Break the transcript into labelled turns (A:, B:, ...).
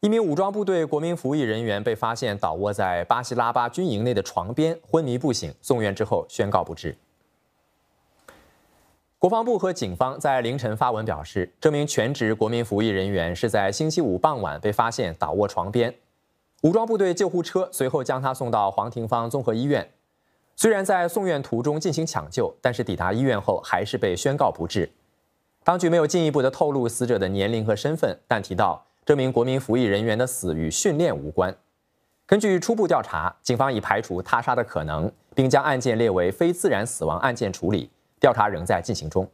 A: 一名武装部队国民服役人员被发现倒卧在巴西拉巴军营内的床边，昏迷不醒。送院之后宣告不治。国防部和警方在凌晨发文表示，这名全职国民服役人员是在星期五傍晚被发现倒卧床边。武装部队救护车随后将他送到黄廷芳综合医院。虽然在送院途中进行抢救，但是抵达医院后还是被宣告不治。当局没有进一步的透露死者的年龄和身份，但提到。这名国民服役人员的死与训练无关。根据初步调查，警方已排除他杀的可能，并将案件列为非自然死亡案件处理，调查仍在进行中。